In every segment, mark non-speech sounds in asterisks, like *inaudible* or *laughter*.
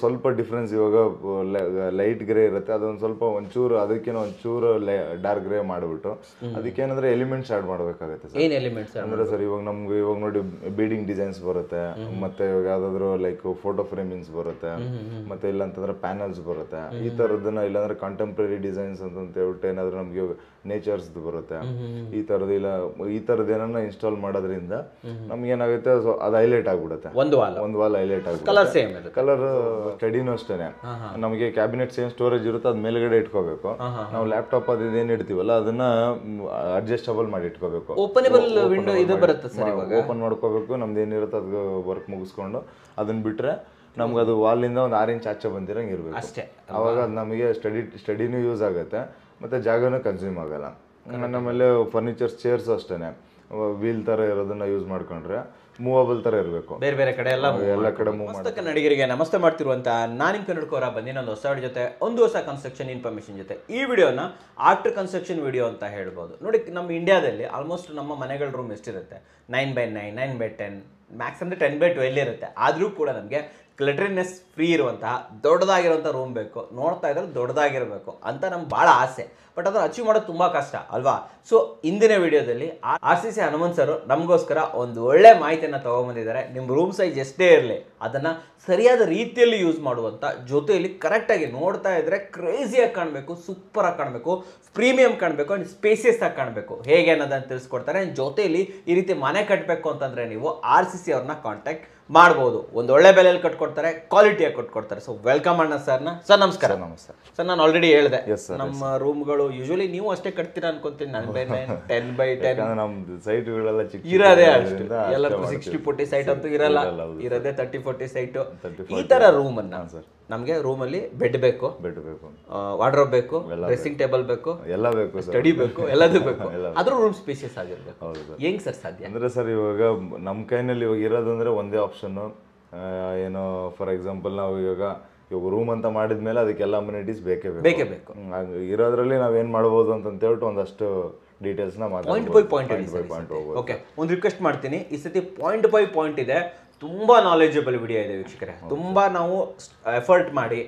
ಸ್ವಲ್ಪ ಡಿಫ್ರೆನ್ಸ್ ಇವಾಗ light grey ಇರುತ್ತೆ ಅದೊಂದು ಸ್ವಲ್ಪ ಒಂಚೂರು ಅದಕ್ಕೇನೋ ಒಂಚೂರು ಡಾರ್ಕ್ ಗ್ರೇ ಮಾಡಿಬಿಟ್ಟು ಅದಕ್ಕೇನಂದ್ರೆ ಎಲಿಮೆಂಟ್ಸ್ ಆಡ್ ಮಾಡ್ಬೇಕಾಗತ್ತೆ ಸರ್ ಎಲಿಮೆಂಟ್ಸ್ ಅಂದ್ರೆ ಸರ್ ಇವಾಗ ನಮ್ಗೆ ಇವಾಗ ನೋಡಿ ಬೀಡಿಂಗ್ ಡಿಸೈನ್ಸ್ ಬರುತ್ತೆ ಮತ್ತೆ ಇವಾಗ ಯಾವ್ದಾದ್ರು ಲೈಕ್ ಫೋಟೋ ಫ್ರೇಮಿಂಗ್ಸ್ ಬರುತ್ತೆ ಮತ್ತೆ ಇಲ್ಲಾಂತಂದ್ರೆ ಪ್ಯಾನಲ್ಸ್ ಬರುತ್ತೆ ಈ ತರದನ್ನ ಇಲ್ಲಾಂದ್ರೆ ಕಂಟೆಂಪ್ರರಿ ಡಿಸೈನ್ಸ್ ಅಂತ ಹೇಳ್ಬಿಟ್ಟು ಏನಾದ್ರು ನಮಗೆ ನೇಚರ್ಸ್ದು ಬರುತ್ತೆ ಈ ಇಲ್ಲ ಈ ಥರದ್ದು ಏನನ್ನ ಇನ್ಸ್ಟಾಲ್ ಮಾಡೋದ್ರಿಂದ ನಮ್ಗೆ ಏನಾಗುತ್ತೆ ಅದು ಹೈಲೈಟ್ ಆಗ್ಬಿಡುತ್ತೆ ಒಂದು ವಾಲ್ ಒಂದು ವಾಲ್ ಹೈಲೈಟ್ ಆಗುತ್ತೆ ಕಲರ್ ಸೇಮ್ ಕಲರ್ ಸ್ಟಡಿನೂ ಅಷ್ಟೇ ನಮಗೆ ಕ್ಯಾಬಿನೆಟ್ ಸೇಮ್ ಸ್ಟೋರೇಜ್ ಇರುತ್ತೆ ಅದ್ ಮೇಲ್ಗಡೆ ಇಟ್ಕೋಬೇಕು ನಾವು ಲ್ಯಾಪ್ಟಾಪ್ ಅದು ಇಡ್ತೀವಲ್ಲ ಅದನ್ನ ಅಡ್ಜಸ್ಟಬಲ್ ಮಾಡಿ ಇಟ್ಕೋಬೇಕು ವಿಂಡೋ ಇದು ಬರುತ್ತೆ ಸರ್ ಇವಾಗ ಓಪನ್ ಮಾಡ್ಕೋಬೇಕು ನಮ್ದು ಏನಿರುತ್ತೆ ಅದು ವರ್ಕ್ ಮುಗಿಸ್ಕೊಂಡು ಅದನ್ನ ಬಿಟ್ರೆ ನಮ್ಗೆ ಅದು ವಾಲ್ನಿಂದ ಒಂದು ಆರ್ ಇಂಚ್ ಆಚೆ ಬಂದಿರಂಗೆ ಇರಬೇಕು ಅಷ್ಟೇ ಅವಾಗ ಅದು ನಮಗೆ ಸ್ಟಡಿ ಸ್ಟಡಿನೂ ಯೂಸ್ ಆಗುತ್ತೆ ಮತ್ತು ಜಾಗನೂ ಕನ್ಸ್ಯೂಮ್ ಆಗೋಲ್ಲ ನಮ್ಮಲ್ಲಿ ಫರ್ನಿಚರ್ಸ್ ಚೇರ್ಸ್ ಅಷ್ಟೇ ವೀಲ್ ಥರ ಇರೋದನ್ನ ಯೂಸ್ ಮಾಡ್ಕೊಂಡ್ರೆ ಮೂವಬಲ್ ತರ ಇರಬೇಕು ಬೇರೆ ಬೇರೆ ಕಡೆ ಎಲ್ಲ ಎಲ್ಲ ಕಡೆ ಮೂವ್ ಮಾಡಿ ಕನ್ನಡಿಗರಿಗೆ ನಮಸ್ತೆ ಮಾಡ್ತಿರುವಂತ ನಾನು ನಿಮ್ಮ ಬಂದಿನ ಒಂದು ಹೊಸ ಜೊತೆ ಒಂದು ಹೊಸ ಕನ್ಸ್ಟ್ರಕ್ಷನ್ ಇನ್ಫಾರ್ಮೇಷನ್ ಜೊತೆ ಈ ವಿಡಿಯೋನ ಆಫ್ಟರ್ ಕನ್ಸ್ಟ್ರಕ್ಷನ್ ವಿಡಿಯೋ ಅಂತ ಹೇಳ್ಬೋದು ನೋಡಿ ನಮ್ಮ ಇಂಡಿಯಾದಲ್ಲಿ ಆಲ್ಮೋಸ್ಟ್ ನಮ್ಮ ಮನೆಗಳ ರೂಮ್ ಎಷ್ಟಿರುತ್ತೆ nine by nine nine by ten max ಅಂದರೆ ಟೆನ್ ಬೈ ಟ್ವೆಲ್ ಇರುತ್ತೆ ಆದರೂ ಕೂಡ ನಮಗೆ ಕ್ಲಟ್ರಿನೆಸ್ ಫ್ರೀ ಇರುವಂತಹ ದೊಡ್ಡದಾಗಿರುವಂಥ ರೂಮ್ ಬೇಕು ನೋಡ್ತಾ ಇದ್ರೆ ದೊಡ್ಡದಾಗಿರಬೇಕು ಅಂತ ನಮ್ಗೆ ಭಾಳ ಆಸೆ ಬಟ್ ಅದನ್ನು ಅಚೀವ್ ಮಾಡೋದು ತುಂಬ ಕಷ್ಟ ಅಲ್ವಾ ಸೊ ಇಂದಿನ ವಿಡಿಯೋದಲ್ಲಿ R C C Hanumanth sir ನಮಗೋಸ್ಕರ ಒಂದು ಒಳ್ಳೆ ಮಾಹಿತಿಯನ್ನು ತೊಗೊಂಬಂದಿದ್ದಾರೆ ನಿಮ್ಮ ರೂಮ್ ಸೈಜ್ ಎಷ್ಟೇ ಇರಲಿ ಅದನ್ನು ಸರಿಯಾದ ರೀತಿಯಲ್ಲಿ ಯೂಸ್ ಮಾಡುವಂಥ ಜೊತೆಯಲ್ಲಿ ಕರೆಕ್ಟಾಗಿ ನೋಡ್ತಾ ಇದ್ರೆ ಕ್ರೇಜಿಯಾಗಿ ಕಾಣಬೇಕು ಸೂಪರಾಗಿ ಕಾಣಬೇಕು ಪ್ರೀಮಿಯಂ ಕಾಣಬೇಕು ಆ್ಯಂಡ್ ಸ್ಪೇಸಿಯಸ್ ಆಗಿ ಕಾಣಬೇಕು ಹೇಗೆ ಅನ್ನೋದನ್ನು ತಿಳಿಸ್ಕೊಡ್ತಾರೆ ಜೊತೆಯಲ್ಲಿ ಈ ರೀತಿ ಮನೆ ಕಟ್ಟಬೇಕು ಅಂತಂದರೆ ನೀವು ಆರ್ ಸಿ ಸಿ ಅವ್ರನ್ನ ಕಾಂಟ್ಯಾಕ್ಟ್ ಮಾಡ್ಬೋದು ಒಂದು ಒಳ್ಳೆ ಬೆಲೆಯಲ್ಲಿ ಕಟ್ಕೊಡ್ತಾರೆ ಕ್ವಾಲಿಟಿಯಾಗಿ ಕಟ್ಕೊಡ್ತಾರೆ ಸೊ ವೆಲ್ಕಮ್ ಅಣ್ಣ ಸರ್ನ ಸರ್ ನಮಸ್ಕಾರ ನಮಸ್ಕಾರ ಸರ್ ನಾನು ಆಲ್ರೆಡಿ ಹೇಳಿದೆ ನಮ್ಮ ರೂಮ್ಗಳು ಯೂಶಲಿ ನೀವು ಅಷ್ಟೇ ಕಟ್ತೀರಾ ಅನ್ಕೊಂತೀನಿ ನನ್ ಬೈ ಟೆನ್ ಬೈ ಟೆನ್ ನಮ್ದು ಇರೋದೇ ಅಷ್ಟು ಎಲ್ಲರೂ ಸಿಕ್ಸ್ಟಿ ಫೋರ್ಟಿ ಸೈಟ್ ಅಂತೂ ಇರಲ್ಲ ಇರೋದೇ ತರ್ಟಿ ಫೋರ್ಟಿ ಸೈಟು ಈ ಥರ ರೂಮನ್ನ ಸರ್ ನಮಗೆ ರೂಮಲ್ಲಿ ಬೆಡ್ ಬೇಕು ಬೆಡ್ ಬೇಕು ವಾರ್ಡ್ರೋಬ್ ಬೇಕು ಡ್ರೆಸ್ಸಿಂಗ್ ಟೇಬಲ್ ಬೇಕು ಎಲ್ಲ ಬೇಕು ಸ್ಟಡಿ ಬೇಕು ಎಲ್ಲದೂ ಬೇಕು ಅದ್ರ ರೂಮ್ ಸ್ಪೇಷಿಯಸ್ ಆಗಿರ್ಬೇಕು ಹೆಂಗ್ ಸರ್ ಸಾಧ್ಯ ಅಂದ್ರೆ ಸರ್ ಇವಾಗ ನಮ್ಮ ಕೈನಲ್ಲಿ ಇವಾಗ ಇರೋದಂದ್ರೆ ಒಂದೇ ಆಪ್ಷನ್ ಏನು ಫಾರ್ ಎಕ್ಸಾಂಪಲ್ ನಾವು ಇವಾಗ ಇವಾಗ ರೂಮ್ ಅಂತ ಮಾಡಿದ್ಮೇಲೆ ಅದಕ್ಕೆಲ್ಲ ಅಮ್ಯುನಿಟೀಸ್ ಬೇಕೇ ಬೇಕು ಬೇಕೇ ಬೇಕು ಇರೋದ್ರಲ್ಲಿ ನಾವೇನು ಮಾಡ್ಬೋದು ಅಂತ ಹೇಳ್ಬಿಟ್ಟು ಒಂದಷ್ಟು ಡೀಟೇಲ್ಸ್ನ ಪಾಯಿಂಟ್ ಬೈ ಪಾಯಿಂಟ್ ಓಕೆ ಒಂದು ರಿಕ್ವೆಸ್ಟ್ ಮಾಡ್ತೀನಿ ಈ ಸತಿ ಪಾಯಿಂಟ್ ಬೈ ಪಾಯಿಂಟ್ ಇದೆ ತುಂಬ ನಾಲೆಜಬಲ್ ವಿಡಿಯೋ ಇದೆ ವೀಕ್ಷಕರೇ ತುಂಬ ನಾವು ಎಫರ್ಟ್ ಮಾಡಿ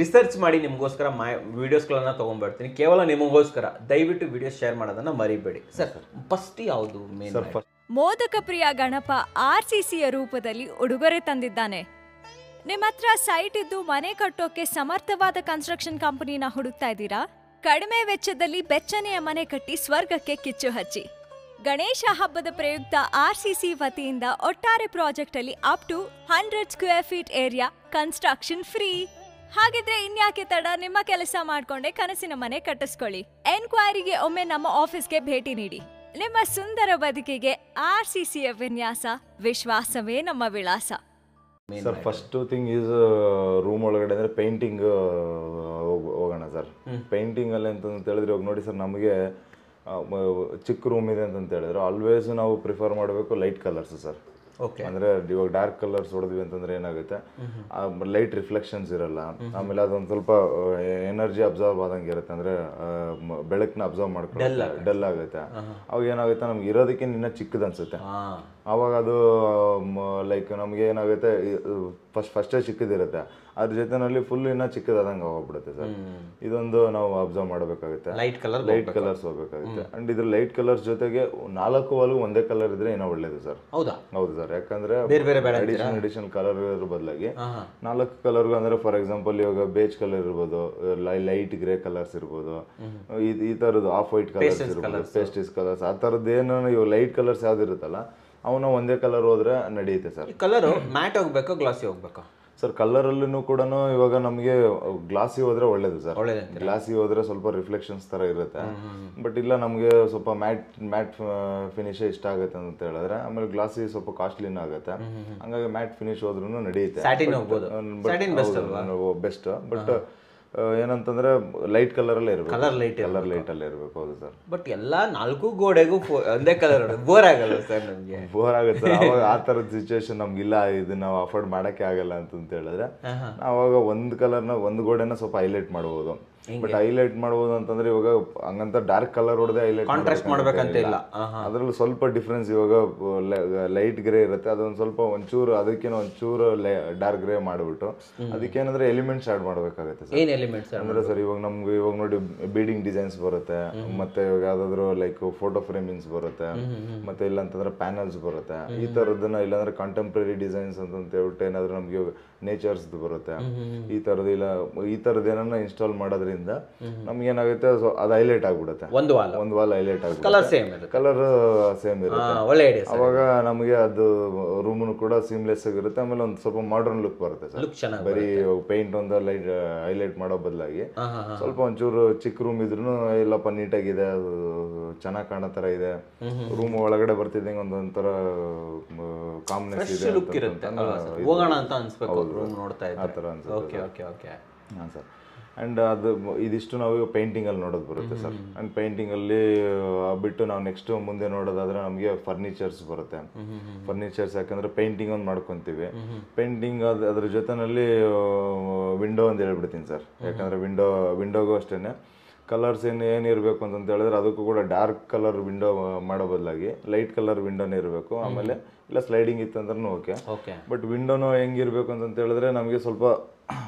ರಿಸರ್ಚ್ ಮಾಡಿ ನಿಮಗೋಸ್ಕರ ಮೈ ವೀಡಿಯೋಸ್ಗಳನ್ನು ತೊಗೊಂಡ್ಬಿಡ್ತೀನಿ ಕೇವಲ ನಿಮಗೋಸ್ಕರ ದಯವಿಟ್ಟು ವಿಡಿಯೋ ಶೇರ್ ಮಾಡೋದನ್ನು ಮರಿಬೇಡಿ ಸರ್ ಫಸ್ಟ್ ಯಾವುದು ಮೇನ್ ಮೋದಕ ಪ್ರಿಯ ಗಣಪ ಆರ್ ಸಿ ಸಿಯ ರೂಪದಲ್ಲಿ ಉಡುಗೊರೆ ತಂದಿದ್ದಾನೆ ನಿಮ್ಮ ಹತ್ರ ಸೈಟ್ ಇದ್ದು ಮನೆ ಕಟ್ಟೋಕೆ ಸಮರ್ಥವಾದ ಕನ್ಸ್ಟ್ರಕ್ಷನ್ ಕಂಪನಿನ ಹುಡುಕ್ತಾ ಇದ್ದೀರಾ ಕಡಿಮೆ ವೆಚ್ಚದಲ್ಲಿ ಬೆಚ್ಚನೆಯ ಮನೆ ಕಟ್ಟಿ ಸ್ವರ್ಗಕ್ಕೆ ಕಿಚ್ಚು ಹಚ್ಚಿ ಗಣೇಶ ಹಬ್ಬದ ಪ್ರಯುಕ್ತ ಸಿ ವತಿಯಿಂದ ಒಟ್ಟಾರೆ ಪ್ರಾಜೆಕ್ಟ್ ಅಲ್ಲಿ up to hundred square feet area construction free ಹಾಗಿದ್ರೆ ಇನ್ಯಾಕೆ ತಡ ನಿಮ್ಮ ಕೆಲಸ ಮಾಡ್ಕೊಂಡೆ ಕನಸಿನ ಮನೆ ಕಟ್ಟಿಸ್ಕೊಳ್ಳಿ ಎನ್ಕ್ವೈರಿಗೆ ಒಮ್ಮೆ ನಮ್ಮ ಆಫೀಸ್ಗೆ ಭೇಟಿ ನೀಡಿ ನಿಮ್ಮ ಸುಂದರ ಬದುಕಿಗೆ ಆರ್ ಸಿ ಸಿಯ ವಿನ್ಯಾಸ ವಿಶ್ವಾಸವೇ ನಮ್ಮ ವಿಳಾಸ sir first thing is room ಒಳಗಡೆ ಅಂದರೆ ಪೇಂಟಿಂಗ್ uh, ಹೋಗೋಣ ಸರ್ ಪೇಂಟಿಂಗಲ್ಲಿ ಅಂತಂದು ಹೇಳಿದ್ರೆ ಹೋಗಿ ನೋಡಿ ಸರ್ ನಮಗೆ ಚಿಕ್ಕ ರೂಮ್ ಇದೆ ಅಂತ ಹೇಳಿದ್ರು ಆಲ್ವೇಸ್ ನಾವು ಪ್ರಿಫರ್ ಮಾಡಬೇಕು ಲೈಟ್ ಕಲರ್ಸ್ ಸರ್ ಓಕೆ ಅಂದ್ರೆ ಇವಾಗ ಡಾರ್ಕ್ ಕಲರ್ಸ್ ಹೊಡೆದ್ವಿ ಅಂತಂದ್ರೆ ಏನಾಗುತ್ತೆ ಲೈಟ್ ರಿಫ್ಲೆಕ್ಷನ್ಸ್ ಇರಲ್ಲ ಆಮೇಲೆ ಅದೊಂದು ಸ್ವಲ್ಪ ಎನರ್ಜಿ ಅಬ್ಸರ್ವ್ ಆದಂಗೆ ಇರುತ್ತೆ ಅಂದ್ರೆ ಬೆಳಕನ್ನ ಅಬ್ಸರ್ವ್ ಮಾಡ್ಕೊಂಡು ಡಲ್ ಆಗುತ್ತೆ ಅವಾಗ ಏನಾಗುತ್ತೆ ನಮ್ಗೆ ಇರೋದಕ್ಕೆ ಇನ್ನೂ ಚಿಕ್ಕದ ಅನ್ಸುತ್ತೆ ಅವಾಗ ಅದು ಲೈಕ್ ನಮಗೆ ಏನಾಗುತ್ತೆ ಫಸ್ಟ್ ಫಸ್ಟೇ ಚಿಕ್ಕದಿರುತ್ತೆ ಅದ್ರ ಜೊತೆನಲ್ಲಿ ಫುಲ್ ಇನ್ನ ಚಿಕ್ಕದಾದಂಗೆ ಹೋಗ್ಬಿಡುತ್ತೆ ಸರ್ ಇದೊಂದು ನಾವು ಅಬ್ಸರ್ವ್ ಮಾಡಬೇಕಾಗುತ್ತೆ ಲೈಟ್ ಕಲರ್ ಲೈಟ್ ಕಲರ್ಸ್ ಹೋಗ್ಬೇಕಾಗುತ್ತೆ ಅಂಡ್ ಇದ್ರ ಲೈಟ್ ಕಲರ್ಸ್ ಜೊತೆಗೆ ನಾಲ್ಕು ವಾಲು ಒಂದೇ ಕಲರ್ ಇದ್ರೆ ಏನೋ ಒಳ್ಳೇದು ಸರ್ ಹೌದಾ ಹೌದು ಸರ್ ಯಾಕಂದ್ರೆ ಅಡಿಷನ್ ಅಡಿಷನ್ ಕಲರ್ ಬದಲಾಗಿ ನಾಲ್ಕು ಕಲರ್ ಅಂದ್ರೆ ಫಾರ್ ಎಕ್ಸಾಂಪಲ್ ಇವಾಗ ಬೇಜ್ ಕಲರ್ ಇರ್ಬೋದು ಲೈಟ್ ಗ್ರೇ ಕಲರ್ಸ್ ಇರ್ಬೋದು ಈ ತರದ್ದು ಆಫ್ ವೈಟ್ ಕಲರ್ಸ್ ಇರ್ಬೋದು ಪೇಸ್ಟಿಸ್ ಕಲರ್ಸ್ ಆ ತರದ್ದು ಏನೋ ಇವಾಗ ಲೈಟ್ ಕಲರ್ಸ್ ಯಾವ್ದು ಇರುತ್ತಲ್ಲ ಅವನು ಒಂದೇ ಕಲರ್ ಹೋದ್ರೆ ನಡೆಯುತ್ತೆ ಸರ್ ಕಲರ್ ಮ್ಯಾಟ್ ಹೋಗ್ಬೇಕು ಗ್ಲಾಸಿ ಹೋಗ್ಬೇಕು ಸರ್ ಕಲರ್ ಕಲ್ಲರಲ್ಲೂ ಕೂಡ ಇವಾಗ ನಮಗೆ ಗ್ಲಾಸಿ ಹೋದ್ರೆ ಒಳ್ಳೇದು ಸರ್ ಗ್ಲಾಸಿ ಹೋದ್ರೆ ಸ್ವಲ್ಪ ರಿಫ್ಲೆಕ್ಷನ್ಸ್ ತರ ಇರುತ್ತೆ ಬಟ್ ಇಲ್ಲ ನಮಗೆ ಸ್ವಲ್ಪ ಮ್ಯಾಟ್ ಮ್ಯಾಟ್ ಫಿನಿಶ್ ಇಷ್ಟ ಆಗುತ್ತೆ ಅಂತ ಹೇಳಿದ್ರೆ ಆಮೇಲೆ ಗ್ಲಾಸಿ ಸ್ವಲ್ಪ ಕಾಸ್ಟ್ಲಿ ಆಗುತ್ತೆ ಹಂಗಾಗಿ ಮ್ಯಾಟ್ ಫಿನಿಶ್ ಹೋದ್ರೂ ನಡೆಯುತ್ತೆ ಬೆಸ್ಟ್ ಬಟ್ ಏನಂತಂದ್ರೆ ಲೈಟ್ ಕಲರ್ ಅಲ್ಲೇ ಇರಬೇಕು ಕಲರ್ ಲೈಟ್ ಕಲರ್ ಅಲ್ಲೇ ಇರಬೇಕು ಹೌದು ಸರ್ ಬಟ್ ಎಲ್ಲ ನಾಲ್ಕು ಗೋಡೆಗೂ ಒಂದೇ ಕಲರ್ ಬೋರ್ ಆಗಲ್ಲ ಸರ್ ನಮಗೆ ಬೋರ್ ಆಗುತ್ತೆ ಅವಾಗ ಆ ಸಿಚುಯೇಷನ್ *laughs* ನಮ್ಗೆ ಇಲ್ಲ ಇದನ್ನ ನಾವು ಅಫೋರ್ಡ್ ಮಾಡಕ್ಕೆ ಆಗಲ್ಲ ಅಂತ ಹೇಳಿದ್ರೆ ಅವಾಗ ಒಂದ್ ಕಲರ್ನ ಒಂದು ಗೋಡೆನ ಸ್ವಲ್ಪ ಹೈಲೈಟ್ ಮಾಡ್ಬೋದು ಬಟ್ ಹೈಲೈಟ್ ಮಾಡ್ಬೋದು ಅಂತಂದ್ರೆ ಇವಾಗ ಹಂಗಂತ ಡಾರ್ಕ್ ಕಲರ್ ಹೊಡೆದೆ ಹೈಲೈಟ್ ಕಾಂಟ್ರಾಸ್ಟ್ ಮಾಡ್ಬೇಕಂತ ಇಲ್ಲ ಅದ್ರಲ್ಲಿ ಸ್ವಲ್ಪ ಡಿಫ್ರೆನ್ಸ್ ಇವಾಗ ಲೈಟ್ ಗ್ರೇ ಇರುತ್ತೆ ಅದೊಂದು ಸ್ವಲ್ಪ ಒಂಚೂರು ಅದಕ್ಕೇನೋ ಒಂಚೂರು ಡಾರ್ಕ್ ಗ್ರೇ ಮಾಡಿಬಿಟ್ಟು ಅದಕ್ಕೇನಂದ್ರೆ ಎಲಿಮೆಂಟ್ಸ್ ಆಡ್ ಮಾಡ್ಬೇಕಾಗತ್ತೆ ಎಲಿಮೆಂಟ್ಸ್ ಅಂದ್ರೆ ಸರ್ ಇವಾಗ ನಮ್ಗೆ ಇವಾಗ ನೋಡಿ ಬೀಡಿಂಗ್ ಡಿಸೈನ್ಸ್ ಬರುತ್ತೆ ಮತ್ತೆ ಇವಾಗ ಯಾವ್ದಾದ್ರು ಲೈಕ್ ಫೋಟೋ ಫ್ರೇಮಿಂಗ್ಸ್ ಬರುತ್ತೆ ಮತ್ತೆ ಇಲ್ಲಾಂತಂದ್ರೆ ಪ್ಯಾನಲ್ಸ್ ಬರುತ್ತೆ ಈ ತರದನ್ನ ಇಲ್ಲಾಂದ್ರೆ ಕಾಂಟೆಂಪ್ರರಿ ಡಿಸೈನ್ಸ್ ಅಂತ ಹೇಳ್ಬಿಟ್ಟು ಏನಾದ್ರು ನಮಗೆ ನೇಚರ್ಸ್ದು ಬರುತ್ತೆ ಈ ಇಲ್ಲ ಈ ತರದ ಏನನ್ನ ಇನ್ಸ್ಟಾಲ್ ಮಾಡೋದ್ರಿಂದ ನಮ್ಗೆ ಏನಾಗುತ್ತೆ ಸೊ ಅದು ಹೈಲೈಟ್ ಆಗ್ಬಿಡುತ್ತೆ ಒಂದು ವಾಲ್ ಒಂದು ವಾಲ್ ಹೈಲೈಟ್ ಆಗುತ್ತೆ ಕಲರ್ ಸೇಮ್ ಕಲರ್ ಸೇಮ್ ಇರುತ್ತೆ ಒಳ್ಳೆ ಅವಾಗ ನಮಗೆ ಅದು ರೂಮನ್ನು ಕೂಡ ಸೀಮ್ಲೆಸ್ ಆಗಿರುತ್ತೆ ಆಮೇಲೆ ಒಂದು ಸ್ವಲ್ಪ ಮಾಡರ್ನ್ ಲುಕ್ ಬರುತ್ತೆ ಸರ್ ಬರೀ ಪೇಂಟ್ ಒಂದು ಲೈಟ್ ಹೈಲೈಟ್ uh, ಮಾಡೋ ಬದಲಾಗಿ ಸ್ವಲ್ಪ ಒಂಚೂರು ಚಿಕ್ಕ ರೂಮ್ ಇದ್ರೂ ಇಲ್ಲಪ್ಪ ನೀಟಾಗಿದೆ ಅದು ಚೆನ್ನಾಗಿ ಕಾಣೋ ತರ ಇದೆ ರೂಮ್ ಒಳಗಡೆ ಬರ್ತಿದ್ದಂಗೆ ಒಂದೊಂಥರ ಕಾಮ್ನೆಸ್ ಇದೆ ಹೋಗೋಣ ಅಂತ ಅನ್ಸ್ಬೇಕು ರೂಮ್ ನೋಡ್ತಾ ಆ ತರ ಓಕೆ ಓಕೆ ಓಕೆ ಸರ್ ಅದು ಇದಿಷ್ಟು ನಾವು ಈಗ ಅಲ್ಲಿ ನೋಡೋದು ಬರುತ್ತೆ ಸರ್ ಆ್ಯಂಡ್ ಪೇಂಟಿಂಗಲ್ಲಿ ಬಿಟ್ಟು ನಾವು ನೆಕ್ಸ್ಟ್ ಮುಂದೆ ನೋಡೋದಾದ್ರೆ ನಮಗೆ ಫರ್ನಿಚರ್ಸ್ ಬರುತ್ತೆ ಫರ್ನಿಚರ್ಸ್ ಯಾಕಂದ್ರೆ ಪೇಂಟಿಂಗ್ ಒಂದು ಮಾಡ್ಕೊಂತೀವಿ ಪೇಂಟಿಂಗ್ ಅದು ಅದ್ರ ಜೊತೆನಲ್ಲಿ ವಿಂಡೋ ಅಂತ ಹೇಳ್ಬಿಡ್ತೀನಿ ಸರ್ ಯಾಕಂದ್ರೆ ವಿಂಡೋ ವಿಂಡೋಗೂ ಅಷ್ಟೇ ಕಲರ್ಸ್ ಏನು ಏನಿರಬೇಕು ಅಂತಂತ ಹೇಳಿದ್ರೆ ಅದಕ್ಕೂ ಕೂಡ ಡಾರ್ಕ್ ಕಲರ್ ವಿಂಡೋ ಮಾಡೋ ಬದಲಾಗಿ ಲೈಟ್ ಕಲರ್ ವಿಂಡೋನೇ ಇರಬೇಕು ಆಮೇಲೆ ಇಲ್ಲ ಸ್ಲೈಡಿಂಗ್ ಅಂದ್ರೂ ಓಕೆ ಬಟ್ ವಿಂಡೋನೂ ಹೆಂಗಿರಬೇಕು ಅಂತಂತ ಹೇಳಿದ್ರೆ ನಮಗೆ ಸ್ವಲ್ಪ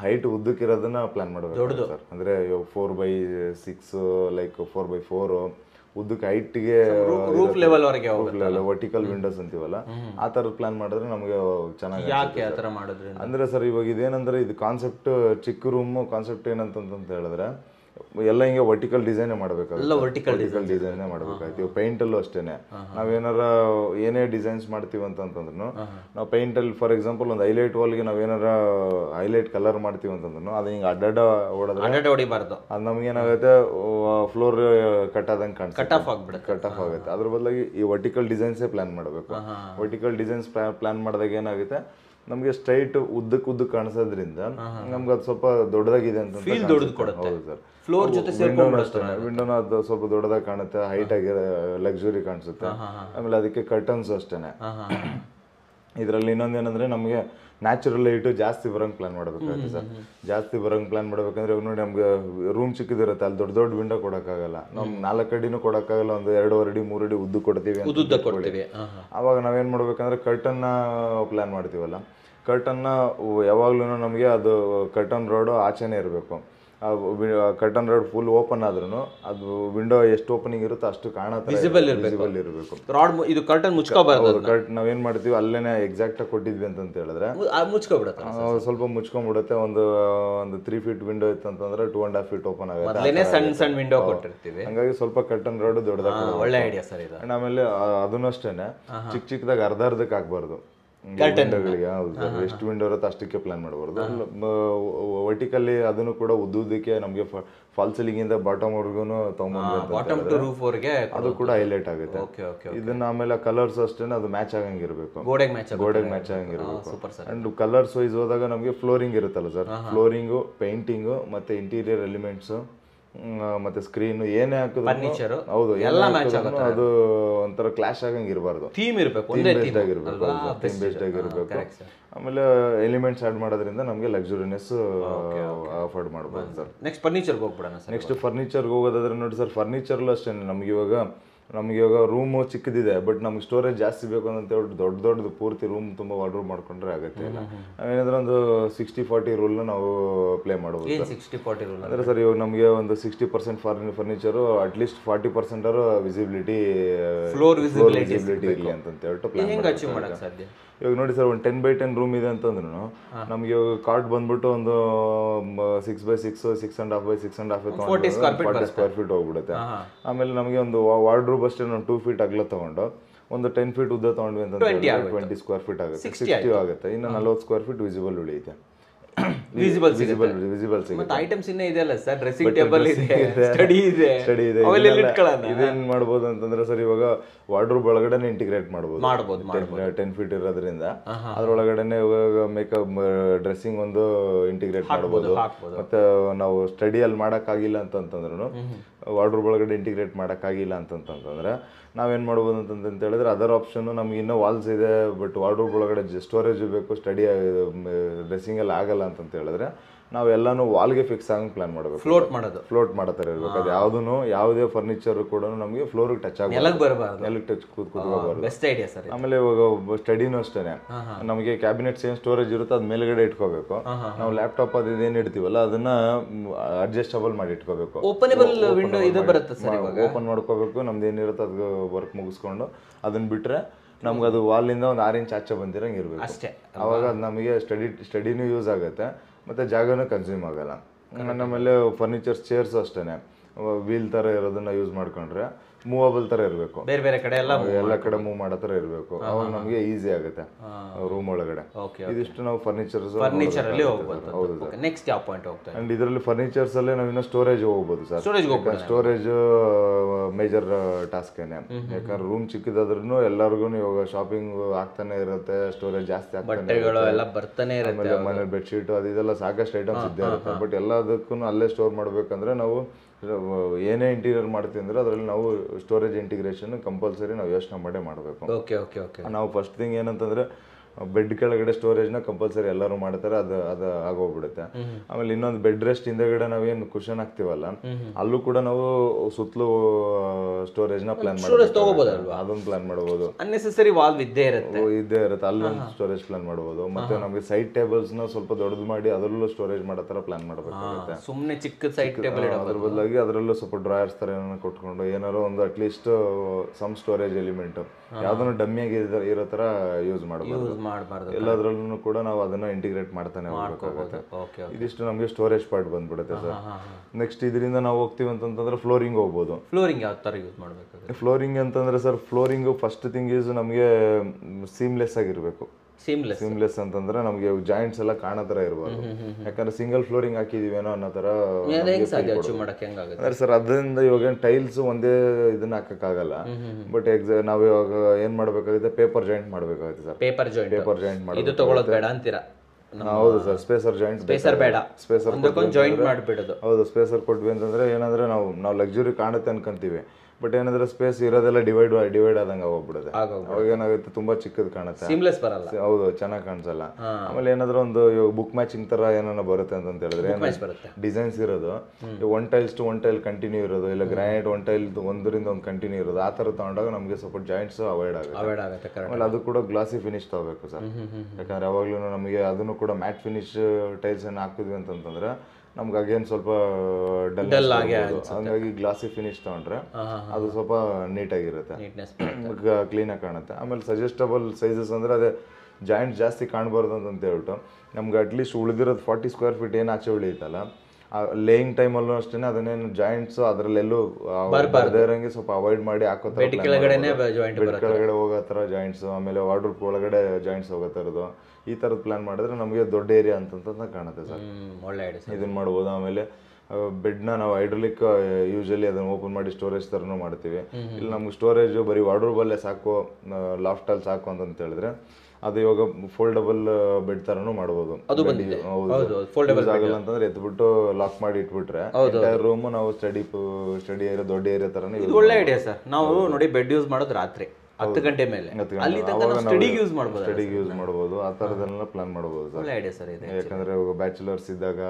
ಹೈಟ್ ಉದ್ದಕ್ಕಿರೋದನ್ನ ಪ್ಲಾನ್ ಮಾಡಬೇಕು ಸರ್ ಅಂದರೆ four by six like four by four ಉದ್ದಕ್ಕೆ ಹೈಟ್ಗೆ ರೂಫ್ ವರ್ಟಿಕಲ್ ವಿಂಡೋಸ್ ಅಂತೀವಲ್ಲ ಆ ತರ ಪ್ಲಾನ್ ಮಾಡಿದ್ರೆ ನಮಗೆ ಚೆನ್ನಾಗಿ ಯಾಕೆ ಆ ಸರ್ ಇವಾಗ ಇದೇನಂದ್ರೆ ಇದು ಕಾನ್ಸೆಪ್ಟ್ ಚಿಕ್ಕ ರೂಮ್ ಕಾನ್ಸೆಪ್ಟ್ ಏನಂತಂತ ಹೇಳಿದ್ರೆ ಎಲ್ಲ ಹಿಂಗೆ ವರ್ಟಿಕಲ್ ಡಿಸೈನೇ ಮಾಡಬೇಕಾಗುತ್ತೆ ವರ್ಟಿಕಲ್ ಡಿಸೈನೇ ಮಾಡಬೇಕಾಯ್ತು ಇವಾಗ ಪೇಂಟಲ್ಲೂ ಅಷ್ಟೇನೆ ನಾವೇನಾರ ಏನೇ ಡಿಸೈನ್ಸ್ ಮಾಡ್ತೀವಿ ಅಂತಂತಂದ್ರೂ ನಾವು ಅಲ್ಲಿ ಫಾರ್ ಎಕ್ಸಾಂಪಲ್ ಒಂದು ಹೈಲೈಟ್ ವಾಲ್ಗೆ ನಾವೇನಾರ ಹೈಲೈಟ್ ಕಲರ್ ಮಾಡ್ತೀವಿ ಅಂತಂದ್ರೂ ಅದು ಹಿಂಗೆ ಅಡ್ಡಾಡ ಹೊಡೆದ್ರೆ ಹೊಡಿಬಾರ್ದು ಅದು ನಮ್ಗೆ ಏನಾಗುತ್ತೆ ಫ್ಲೋರ್ ಕಟ್ ಆದಂಗೆ ಕಾಣಿಸ್ ಕಟ್ ಆಫ್ ಆಗ್ಬಿಡುತ್ತೆ ಕಟ್ ಆಫ್ ಆಗುತ್ತೆ ಅದ್ರ ಬದಲಾಗಿ ಈ ವರ್ಟಿಕಲ್ ಡಿಸೈನ್ಸೇ ಪ್ಲಾನ್ ಮಾಡಬೇಕು ವರ್ಟಿಕಲ್ ಡಿಸೈನ್ಸ್ ಪ್ಲಾನ್ ಮಾಡಿದಾಗ ಏನಾಗುತ್ತೆ ನಮಗೆ ಸ್ಟ್ರೈಟ್ ಉದ್ದಕ್ಕೆ ಉದ್ದಕ್ಕೆ ಕಾಣಿಸೋದ್ರಿಂದ ನಮ್ಗೆ ಅದು ಸ್ವಲ್ಪ ದೊಡ್ಡದಾಗಿದೆ ಅಂತ ಫೀಲ್ ಸರ್ ಫ್ಲೋರ್ ಜೊತೆ ವಿಂಡೋನ ಅದು ಸ್ವಲ್ಪ ದೊಡ್ಡದಾಗಿ ಕಾಣುತ್ತೆ ಹೈಟ್ ಆಗಿ ಲಕ್ಸುರಿ ಕಾಣಿಸುತ್ತೆ ಆಮೇಲೆ ಅದಕ್ಕೆ ಕರ್ಟನ್ಸ್ ಅಷ್ಟೇನೆ ಇದರಲ್ಲಿ ಇನ್ನೊಂದು ಏನಂದ್ರೆ ನಮಗೆ ನ್ಯಾಚುರಲ್ ಲೈಟ್ ಜಾಸ್ತಿ ಬರೋಂಗೆ ಪ್ಲಾನ್ ಮಾಡಬೇಕಾಗುತ್ತೆ ಸರ್ ಜಾಸ್ತಿ ಬರೋಂಗೆ ಪ್ಲ್ಯಾನ್ ಮಾಡಬೇಕಂದ್ರೆ ಇವಾಗ ನೋಡಿ ನಮಗೆ ರೂಮ್ ಚಿಕ್ಕದಿರುತ್ತೆ ಅಲ್ಲಿ ದೊಡ್ಡ ದೊಡ್ಡ ವಿಂಡೋ ಕೊಡೋಕ್ಕಾಗಲ್ಲ ನಮ್ಗೆ ನಾಲ್ಕು ಅಡಿನೂ ಕೊಡೋಕ್ಕಾಗಲ್ಲ ಒಂದು ಎರಡು ಅಡಿ ಮೂರು ಅಡಿ ಉದ್ದು ಕೊಡ್ತೀವಿ ಅವಾಗ ನಾವೇನು ಮಾಡ್ಬೇಕಂದ್ರೆ ಕರ್ಟನ್ನ ಪ್ಲ್ಯಾನ್ ಮಾಡ್ತೀವಲ್ಲ ಕರ್ಟನ್ನ ಯಾವಾಗ್ಲೂ ನಮಗೆ ಅದು ಕರ್ಟನ್ ರೋಡು ಆಚೆನೇ ಇರಬೇಕು ಕರ್ಟನ್ ರೋಡ್ ಫುಲ್ ಓಪನ್ ಆದ್ರೂ ಅದು ವಿಂಡೋ ಎಷ್ಟು ಓಪನಿಂಗ್ ಇರುತ್ತೋ ಅಷ್ಟು ಕಾಣತ್ತೆ ನಾವೇನ್ ಇರಬೇಕು ಇದು ಮಾಡ್ತೀವಿ ಅಲ್ಲೇನೆ ಎಕ್ಸಾಕ್ಟ್ ಆಗಿ ಕೊಟ್ಟಿದ್ವಿ ಅಂತ ಹೇಳಿದ್ರೆ ಸ್ವಲ್ಪ ಮುಚ್ಕೊಂಡ್ಬಿಡುತ್ತೆ ಒಂದು ಒಂದು ತ್ರೀ ಫೀಟ್ ವಿಂಡೋ ಇತ್ತು ಅಂತಂದ್ರೆ two and half feet open ಆಗುತ್ತೆ ವಿಂಡೋ ಕೊಟ್ಟಿರ್ತೀವಿ ಹಂಗಾಗಿ ಸ್ವಲ್ಪ ಕರ್ಟನ್ ರೋಡ್ ದೊಡ್ಡದಾಗ ಒಳ್ಳೆ ಐಡಿಯಾ ಸರ್ ಇದು ಆಮೇಲೆ ಅದನ್ನೂ ಚಿಕ್ಕ ಚಿಕ್ಕದಾಗ ಅರ್ಧ ಅರ್ಧಕ್ಕೆ ಹಾಕ್ಬಾರ್ದು ವೆಸ್ಟ್ ವಿಂಡೋ ಅಷ್ಟಕ್ಕೆ ಪ್ಲಾನ್ ಮಾಡಬಾರ್ದು ವರ್ಟಿಕಲ್ಲಿ ಅದನ್ನು ಕೂಡ ಉದ್ದುದಕ್ಕೆ ನಮಗೆ ಫಾಲ್ಸ್ ಬಾಟಮ್ ವರ್ಗೂ ತಗೊಂಡ್ಬಂದ್ರೆ ಅದು ಕೂಡ ಹೈಲೈಟ್ ಆಗುತ್ತೆ ಇದನ್ನ ಆಮೇಲೆ ಕಲರ್ಸ್ ಅಷ್ಟೇ ಅದು ಮ್ಯಾಚ್ ಆಗಂಗಿರಬೇಕು ಗೋಡೆಗೆ ಮ್ಯಾಚ್ ಗೋಡೆಗೆ ಮ್ಯಾಚ್ ಅಂಡ್ ಕಲರ್ಸ್ ವೈಸ್ ಹೋದಾಗ ನಮಗೆ ಫ್ಲೋರಿಂಗ್ ಇರುತ್ತಲ್ಲ ಸರ್ ಫ್ಲೋರಿಂಗು ಪೇಂಟಿಂಗು ಮತ್ತೆ ಇಂಟೀರಿಯರ್ ಎಲಿಮೆಂಟ್ಸು ಮತ್ತೆ ಸ್ಕ್ರೀನ್ ಏನೇ ಹಾಕಿದ್ರು ಫರ್ನಿಚರ್ ಹೌದು ಎಲ್ಲ ಮ್ಯಾಚ್ ಆಗುತ್ತೆ ಅದು ಒಂಥರ ಕ್ಲಾಶ್ ಆಗಂಗೆ ಇರಬಾರ್ದು ಥೀಮ್ ಇರಬೇಕು ಒಂದೇ ಥೀಮ್ ಆಗಿರಬೇಕು ಥೀಮ್ ಬೇಸ್ಡ್ ಆಮೇಲೆ ಎಲಿಮೆಂಟ್ಸ್ ಆಡ್ ಮಾಡೋದ್ರಿಂದ ನಮಗೆ ಲಕ್ಸುರಿನೆಸ್ ಅಫರ್ಡ್ ಮಾಡ್ಬೋದು ಸರ್ ನೆಕ್ಸ್ಟ್ ಫರ್ನಿಚರ್ಗೆ ಹೋಗ್ಬಿಡೋಣ ಸರ್ ನೆಕ್ಸ್ಟ್ ಫರ್ನಿಚರ್ಗೆ ಹೋಗೋದಾದ್ರೆ ನೋಡಿ ಸರ್ ಫರ್ನಿಚರ್ಲು ಅಷ್ಟೇ ನಮ್ಗೆ ಇವಾಗ ನಮ್ಗೆ ಇವಾಗ ರೂಮು ಚಿಕ್ಕದಿದೆ ಬಟ್ ನಮ್ಗೆ ಸ್ಟೋರೇಜ್ ಜಾಸ್ತಿ ಬೇಕು ಅಂತ ಹೇಳ್ಬಿಟ್ಟು ದೊಡ್ಡ ದೊಡ್ಡದು ಪೂರ್ತಿ ರೂಮ್ ತುಂಬಾ ಆರ್ಡರ್ ಮಾಡ್ಕೊಂಡ್ರೆ ಆಗುತ್ತೆ ನಾವೇನಾದ್ರೂ ಒಂದು ಸಿಕ್ಸ್ಟಿ ಫಾರ್ಟಿ ರೂಲ್ ನಾವು ಪ್ಲೇ ಮಾಡ್ಬೋದು ಸಿಕ್ಸ್ಟಿ ಫಾರ್ಟಿ ರೂಲ್ ಸರ್ ಇವಾಗ ನಮಗೆ ಒಂದು ಸಿಕ್ಸ್ಟಿ ಪರ್ಸೆಂಟ್ ಫಾರಿನ್ furniture at least forty percent visibility floor visibility ಇರಲಿ ಅಂತ ಹೇಳ್ಬಿಟ್ಟು ಇವಾಗ ನೋಡಿ ಸರ್ ಒಂದು ಟೆನ್ ಬೈ ಟೆನ್ ರೂಮ್ ಇದೆ ಅಂತಂದ್ರೂ ನಮಗೆ ಕಾರ್ಡ್ ಬಂದ್ಬಿಟ್ಟು ಒಂದು six by six six and half by six and half forty square feet ಹೋಗ್ಬಿಡುತ್ತೆ ಆಮೇಲೆ ನಮಗೆ ಒಂದು ವಾರ್ಡ್ ರೂಮ್ ಅಷ್ಟೇ ಒಂದು ಟೂ ಫೀಟ್ ಅಗಲ ತಗೊಂಡು ಒಂದು ಟೆನ್ ಫೀಟ್ ಉದ್ದ ತಗೊಂಡ್ವಿ ಅಂತ ಟ್ವೆಂಟಿ ಸ್ಕ್ವೇರ್ ಫೀಟ್ ಆಗುತ್ತೆ ಸಿಕ್ಸ್ಟಿ ಆಗುತ್ತೆ ಇನ್ನು ನಲ್ವತ್ತು ಸ್ಕ್ವೇರ್ ಫೀಟ್ ವಿಸಿಬಲ್ ಉಳಿಯುತ್ತೆ ವಿಸಿಬಲ್ ವಿಸಿಬಲ್ ವಿಸಿಬಲ್ ಸಿಗುತ್ತೆ ಮತ್ತೆ ಐಟಮ್ಸ್ ಇನ್ನೇ ಅಲ್ಲ ಸರ್ ಡ್ರೆಸ್ಸಿಂಗ್ ಟೇಬಲ್ ಇದೆ ಸ್ಟಡಿ *laughs* ಇದೆ ಸ್ಟಡಿ ಇದೆ ಅವೆಲ್ಲ ಇಟ್ಕೊಳ್ಳೋಣ ಇದೇನ್ ಮಾಡ್ಬೋದು ಅಂತಂದ್ರೆ ಸರ್ ಇವಾಗ ವಾರ್ಡ್ರೋಬ್ ಒಳಗಡೆನೆ ಇಂಟಿಗ್ರೇಟ್ ಮಾಡ್ಬೋದು ಮಾಡ್ಬೋದು ಟೆನ್ ಫೀಟ್ ಇರೋದ್ರಿಂದ ಅದ್ರೊಳಗಡೆನೆ ಇವಾಗ ಮೇಕಪ್ ಡ್ರೆಸ್ಸಿಂಗ್ ಒಂದು ಇಂಟಿಗ್ರೇಟ್ ಮಾಡ್ಬೋದು ಮತ್ತೆ ನಾವು ಸ್ಟಡಿಯಲ್ಲಿ ಮಾಡೋಕ್ಕಾಗಿಲ್ಲ ಅಂತಂತಂದ್ರೂ ವಾರ್ಡ್ರೋಬ್ ಒಳಗಡೆ ಇಂಟಿಗ್ರೇಟ್ ಮಾಡೋಕ್ಕಾಗಿಲ್ಲ ಅಂತಂತಂದ್ರೆ ನಾವೇನು ಮಾಡ್ಬೋದು ಅಂತಂತ ಹೇಳಿದ್ರೆ ಅದರ್ ಆಪ್ಷನ್ನು ನಮ್ಗೆ ಇನ್ನೂ ವಾಲ್ಸ್ ಇದೆ ಬಟ್ ವಾರ್ಡ್ರೋಬ್ ಒಳಗಡೆ ಜ ಬೇಕು ಸ್ಟಡಿ ಡ್ರೆಸ್ಸಿಂಗಲ್ಲಿ ಆಗಲ್ಲ ಅಂತಂತ ಹೇಳಿದ್ರೆ ನಾವೆಲ್ಲಾನು ವಾಲ್ಗೆ ಫಿಕ್ಸ್ ಆಗಿ ಪ್ಲಾನ್ ಮಾಡಬೇಕು ಫ್ಲೋಟ್ ಮಾಡೋದು ಫ್ಲೋಟ್ ಮಾಡತರ ಇರಬೇಕು ಅದು ಯಾವುದೂ ಯಾವುದೇ ಫರ್ನಿಚರ್ ಕೂಡ ನಮಗೆ ಫ್ಲೋರಿಗೆ ಟಚ್ ಆಗಿ ನೆಲಕ್ಕೆ ಬರಬಾರದು ನೆಲಕ್ಕೆ ಟಚ್ ಕೂತ್ ಕೂತ್ಕೋಬಾರ್ದು ಬೆಸ್ಟ್ ಐಡಿಯಾ ಸರ್ ಆಮೇಲೆ ಇವಾಗ ಸ್ಟಡಿನೂ ಅಷ್ಟೇ ನಮಗೆ ಕ್ಯಾಬಿನೆಟ್ಸ್ ಏನು ಸ್ಟೋರೇಜ್ ಇರುತ್ತೆ ಅದು ಮೇಲ್ಗಡೆ ಇಟ್ಕೋಬೇಕು ನಾವು ಲ್ಯಾಪ್ಟಾಪ್ ಅದು ಇದೇನು ಇಡ್ತೀವಲ್ಲ ಅದನ್ನ ಅಡ್ಜಸ್ಟಬಲ್ ಮಾಡಿ ಇಟ್ಕೋಬೇಕು ಓಪನಬಲ್ ವಿಂಡೋ ಇದು ಬರುತ್ತೆ ಸರ್ ಇವಾಗ ಓಪನ್ ಮಾಡ್ಕೋಬೇಕು ನಮ್ದು ಏನಿರುತ್ತೆ ಅದು ವರ್ಕ್ ಮುಗಿಸ್ಕೊಂಡು ಅದನ್ನ ಬಿಟ್ರೆ ನಮ್ಗೆ ಅದು ವಾಲ್ನಿಂದ ಒಂದು ಆರು ಇಂಚ್ ಆಚೆ ಬಂದಿರಂಗೆ ಇರಬೇಕು ಅಷ್ಟೇ ಅವಾಗ ನಮಗೆ ಸ್ಟಡಿ ಸ್ಟಡಿನೂ ಯೂಸ್ ಆಗುತ್ತೆ ಮತ್ತು ಜಾಗನೂ ಕನ್ಸ್ಯೂಮ್ ಆಗಲ್ಲ ನಮ್ಮಲ್ಲಿ ಫರ್ನಿಚರ್ಸ್ ಚೇರ್ಸ್ ಅಷ್ಟೇ ವೀಲ್ ಥರ ಇರೋದನ್ನು ಯೂಸ್ ಮಾಡ್ಕೊಂಡ್ರೆ ಮೂವಬಲ್ ತರ ಇರಬೇಕು ಬೇರೆ ಬೇರೆ ಕಡೆ ಎಲ್ಲ ಎಲ್ಲ ಕಡೆ ಮೂವ್ ಮಾಡೋ ತರ ಇರಬೇಕು ಅವಾಗ ನಮಗೆ ಈಸಿ ಆಗುತ್ತೆ ರೂಮ್ ಒಳಗಡೆ ಇದಿಷ್ಟು ನಾವು ಫರ್ನಿಚರ್ ಫರ್ನಿಚರ್ ಅಲ್ಲಿ ಹೋಗ್ಬೋದು ಹೌದು ನೆಕ್ಸ್ಟ್ ಯಾವ ಪಾಯಿಂಟ್ ಹೋಗ್ತಾರೆ ಅಂಡ್ ಇದರಲ್ಲಿ ಫರ್ನಿಚರ್ಸ್ ಅಲ್ಲಿ ನಾವು ಇನ್ನ ಸ್ಟೋರೇಜ್ ಹೋಗ್ಬೋದು ಸರ್ ಸ್ಟೋರೇಜ್ ಹೋಗ್ಬೋದು ಸ್ಟೋರೇಜ್ ಮೇಜರ್ ಟಾಸ್ಕ್ ಏನೇ ಯಾಕಂದ್ರೆ ರೂಮ್ ಚಿಕ್ಕದಾದ್ರೂ ಎಲ್ಲರಿಗೂ ಇವಾಗ ಶಾಪಿಂಗ್ ಆಗ್ತಾನೆ ಇರುತ್ತೆ ಸ್ಟೋರೇಜ್ ಜಾಸ್ತಿ ಆಗ್ತಾನೆ ಎಲ್ಲ ಬರ್ತಾನೆ ಇರುತ್ತೆ ಮನೇಲಿ ಬೆಡ್ಶೀಟ್ ಅದು ಇದೆಲ್ಲ ಸಾಕಷ್ಟು ಐಟಮ್ಸ್ ಇದ್ದೇ ಇರುತ್ತೆ ಬಟ್ ಎಲ್ಲದಕ್ಕೂ ಅಲ್ಲೇ ಸ್ಟೋರ್ ಮಾಡಬೇಕಂದ್ರೆ ನಾವು ಏನೇ ಇಂಟೀರಿಯರ್ ಮಾಡ್ತೀವಿ ಅಂದ್ರೆ ಅದರಲ್ಲಿ ನಾವು ಸ್ಟೋರೇಜ್ ಇಂಟಿಗ್ರೇಷನ್ ಕಂಪಲ್ಸರಿ ನಾವು ಯೋಚನೆ ಮಾಡೇ ಮಾಡಬೇಕು ಓಕೆ ಓಕೆ ಓಕೆ ನಾವು ಫಸ್ಟ್ ಥಿಂಗ್ ಏನಂತಂದ್ರೆ ಬೆಡ್ ಕೆಳಗಡೆ ಸ್ಟೋರೇಜ್ ನ ಕಂಪಲ್ಸರಿ ಎಲ್ಲರೂ ಮಾಡ್ತಾರೆ ಅದು ಅದು ಆಗೋಗ್ಬಿಡುತ್ತೆ ಆಮೇಲೆ ಇನ್ನೊಂದು ಬೆಡ್ ರೆಸ್ಟ್ ಹಿಂದೆಗಡೆ ನಾವೇನು ಕುಶನ್ ಹಾಕ್ತಿವಲ್ಲ ಅಲ್ಲೂ ಕೂಡ ನಾವು ಸುತ್ತಲೂ ನ ಪ್ಲಾನ್ ಮಾಡ್ಬೋದು ಅದೊಂದು ಪ್ಲಾನ್ ಮಾಡ್ಬೋದು ಅನ್ನೆಸೆಸರಿ ವಾಲ್ ಇದ್ದೇ ಇರುತ್ತೆ ಇದ್ದೇ ಇರುತ್ತೆ ಅಲ್ಲೊಂದು ಸ್ಟೋರೇಜ್ ಪ್ಲಾನ್ ಮಾಡ್ಬೋದು ಮತ್ತೆ ನಮಗೆ ಸೈಡ್ ನ ಸ್ವಲ್ಪ ದೊಡ್ಡದು ಮಾಡಿ ಅದರಲ್ಲೂ ಸ್ಟೋರೇಜ್ ಮಾಡೋ ತರ ಪ್ಲಾನ್ ಮಾಡಬೇಕಾಗುತ್ತೆ ಸುಮ್ಮನೆ ಚಿಕ್ಕ ಸೈಡ್ ಟೇಬಲ್ ಅದ್ರ ಬದಲಾಗಿ ಅದರಲ್ಲೂ ಸ್ವಲ್ಪ ಡ್ರಾಯರ್ಸ್ ತರ ಏನೋ ಕೊಟ್ಕೊಂಡು ಏನಾರೋ ಒಂದು ಅಟ್ಲೀಸ್ಟ್ ಸಮ್ ಸ್ಟೋರೇಜ್ ಎಲಿಮೆಂಟ್ ಯಾವ್ದನ್ನು ಡಮ್ಮಿಯಾಗಿ ಇರೋ ತರ ಯೂಸ್ ಮಾಡಬಹುದು ಮಾಡಬಾರ್ದು ಎಲ್ಲದರಲ್ಲೂ ಕೂಡ ನಾವು ಅದನ್ನು ಇಂಟಿಗ್ರೇಟ್ ಮಾಡ್ತಾನೆ ಓಕೆ ಇದಿಷ್ಟು ನಮಗೆ ಸ್ಟೋರೇಜ್ ಪಾರ್ಟ್ ಬಂದ್ಬಿಡುತ್ತೆ ಸರ್ ನೆಕ್ಸ್ಟ್ ಇದರಿಂದ ನಾವು ಹೋಗ್ತೀವಿ ಅಂತಂದ್ರೆ ಫ್ಲೋರಿಂಗ್ ಹೋಗ್ಬೋದು ಫ್ಲೋರಿಂಗ್ ಯಾವ ತರ ಯೂಸ್ ಮಾಡ್ಬೇಕು ಫ್ಲೋರಿಂಗ್ ಅಂತಂದ್ರೆ sir flooring first thing is ನಮಗೆ ಸೀಮ್ಲೆಸ್ ಆಗಿರಬೇಕು ಸೀಮ್ಲೆಸ್ ಸೀಮ್ಲೆಸ್ ಅಂತಂದ್ರೆ ನಮಗೆ ಜಾಯಿಂಟ್ಸ್ ಎಲ್ಲ ಕಾಣೋ ತರ ಇರಬಹುದು ಯಾಕಂದ್ರೆ ಸಿಂಗಲ್ ಫ್ಲೋರಿಂಗ್ ಹಾಕಿದೀವೇನೋ ಅನ್ನೋ ತರ ಸರ್ ಅದರಿಂದ ಇವಾಗ ಏನ್ ಟೈಲ್ಸ್ ಒಂದೇ ಇದನ್ನ ಹಾಕಕ್ಕಾಗಲ್ಲ ಬಟ್ ನಾವ್ ಇವಾಗ ಏನ್ ಮಾಡ್ಬೇಕಾಗಿದೆ ಪೇಪರ್ ಜಾಯಿಂಟ್ ಮಾಡ್ಬೇಕಾಗುತ್ತೆ sir paper joint paper joint ಮಾಡಿ ಇದು ತಗೊಳ್ಳೋದು ಬೇಡ ಅಂತೀರಾ ಹೌದು ಸರ್ ಸ್ಪೇಸರ್ ಜಾಯಿಂಟ್ ಸ್ಪೇಸರ್ ಬೇಡ ಸ್ಪೇಸರ್ ಜಾಯಿಂಟ್ ಮಾಡಿಬಿಡೋದು ಹೌದು ಸ್ಪೇಸರ್ ಕೊಟ್ವಿ ಅಂತಂದ್ರೆ ಏನಂದ್ರೆ ನಾವು ನಾವು ಲಕ್ಸುರಿ ಕಾಣುತ್ತೆ ಅನ್ಕೊಂತೀವಿ ಬಟ್ ಏನಾದ್ರೂ ಸ್ಪೇಸ್ ಇರೋದೆಲ್ಲ ಡಿವೈಡ್ ಡಿವೈಡ್ ಆದಂಗೆ ಹೋಗ್ಬಿಡೋದು ಅವಾಗ ಏನಾಗುತ್ತೆ ತುಂಬಾ ಚಿಕ್ಕದು ಕಾಣುತ್ತೆ ಹೌದು ಚೆನ್ನಾಗಿ ಕಾಣಿಸಲ್ಲ ಆಮೇಲೆ ಏನಾದ್ರು ಒಂದು ಬುಕ್ ಮ್ಯಾಚಿಂಗ್ ತರ ಏನಾರ ಬರುತ್ತೆ ಅಂತ ಹೇಳಿದ್ರೆ ಡಿಸೈನ್ಸ್ ಇರೋದು one tiles to one tile continue ಇರೋದು ಇಲ್ಲ ಗ್ರಾನೈಟ್ ಒನ್ ಟೈಲ್ ಒಂದರಿಂದ ಒಂದು ಕಂಟಿನ್ಯೂ ಇರೋದು ಆ ತರ ತಗೊಂಡಾಗ ನಮಗೆ ಸ್ವಲ್ಪ ಜಾಯಿಂಟ್ಸ್ ಅವಾಯ್ಡ್ ಆಗುತ್ತೆ ಆಮೇಲೆ ಅದು ಕೂಡ ಗ್ಲಾಸಿ ಫಿನಿಶ್ ತಗೋಬೇಕು ಸರ್ ಯಾಕಂದ್ರೆ ಅವಾಗ್ಲೂ ನಮಗೆ ಅದನ್ನು ಕೂಡ ಮ್ಯಾಟ್ ಫಿನಿಶ್ ಟೈಲ್ಸ್ ಏನು ಹಾಕಿದ್ವಿ ಅಂತಂದ್ರೆ ನಮ್ಗೆ ಅಗೇನ್ ಸ್ವಲ್ಪ ಡಲ್ ಆಗಿ ಹಂಗಾಗಿ ಗ್ಲಾಸಿ ಫಿನಿಶ್ ತಗೊಂಡ್ರೆ ಅದು ಸ್ವಲ್ಪ ನೀಟಾಗಿರುತ್ತೆ ಕ್ಲೀನಾಗಿ ಕಾಣುತ್ತೆ ಆಮೇಲೆ ಸಜೆಸ್ಟಬಲ್ ಸೈಜಸ್ ಅಂದ್ರೆ ಅದೇ ಜಾಯಿಂಟ್ ಜಾಸ್ತಿ ಕಾಣಬಾರ್ದು ಅಂತ ಹೇಳ್ಬಿಟ್ಟು ನಮ್ಗೆ ಅಟ್ಲೀಸ್ಟ್ ಉಳಿದಿರೋದು ಫಾರ್ಟಿ ಸ್ಕ್ವೇರ್ ಫೀಟ್ ಏನು ಆಚೆ ಉಳಿಯುತ್ತಲ್ಲ ಲೇಯಿಂಗ್ ಟೈಮಲ್ಲೂ ಅಷ್ಟೇ ಅದನ್ನೇನು ಜಾಯಿಂಟ್ಸ್ ಅದರಲ್ಲೆಲ್ಲೂ ಬರದೇ ಸ್ವಲ್ಪ ಅವಾಯ್ಡ್ ಮಾಡಿ ಹಾಕೋತಾರೆ ಕೆಳಗಡೆ ಹೋಗೋ ಜಾಯಿಂಟ್ಸ್ ಆಮೇಲೆ ವಾರ್ಡ್ರೂಪ್ ಒಳಗಡೆ ಜಾಯಿಂಟ್ಸ್ ಹೋಗೋ ಈ ತರದ ಪ್ಲಾನ್ ಮಾಡಿದ್ರೆ ನಮಗೆ ದೊಡ್ಡ ಏರಿಯಾ ಅಂತಂತ ಕಾಣುತ್ತೆ ಸರ್ ಒಳ್ಳೆ ಇದನ್ ಮಾಡ್ಬೋದು ಆಮೇಲೆ ಬೆಡ್ನ ನಾವು ಹೈಡ್ರೋಲಿಕ್ ಯೂಶಲಿ ಅದನ್ನ ಓಪನ್ ಮಾಡಿ ಸ್ಟೋರೇಜ್ ತರನು ಮಾಡ್ತೀವಿ ಇಲ್ಲಿ ನಮ್ಗೆ ಸ್ಟೋರೇಜ್ ಬರೀ ವಾರ್ಡ್ರುಬಲ್ಲೇ ಸಾಕು ಲಾಫ್ಟಲ್ ಸಾಕು ಅಂತ ಹೇಳಿದ್ರೆ ಅದು ಇವಾಗ ಫೋಲ್ಡಬಲ್ ಬೆಡ್ ತರನು ಮಾಡಬಹುದು ಅದು ಹೌದು ಫೋಲ್ಡಬಲ್ ಅಂತಂದ್ರೆ ಎತ್ಬಿಟ್ಟು ಲಾಕ್ ಮಾಡಿ ಇಟ್ಬಿಟ್ರೆ ರೂಮ್ ನಾವು ಸ್ಟಡಿ ಸ್ಟಡಿ ಏರಿಯಾ ದೊಡ್ಡ ಏರಿಯಾ ತರಾನು ಇದು ಒಳ್ಳೆ ಐಡಿಯಾ ಸರ್ ನಾವು ನೋಡಿ ಬೆಡ್ ಯೂಸ್ ಮಾಡೋದು ರಾತ್ರಿ ಹತ್ತು ಗಂಟೆ ಮೇಲೆ ಅಲ್ಲಿ ಸ್ಟಡಿಗೆ ಯೂಸ್ ಮಾಡ್ಬೋದು ಸ್ಟಡಿಗೆ ಯೂಸ್ ಮಾಡ್ಬೋದು ಆ ಥರದ್ದೆಲ್ಲ ಪ್ಲಾನ್ ಮಾಡ್ಬೋದು ಸರ್ ಐಡಿಯಾ ಸರ್ ಇದೆ ಯಾಕಂದ್ರೆ ಬ್ಯಾಚುಲರ್ಸ್ ಇದ್ದಾಗ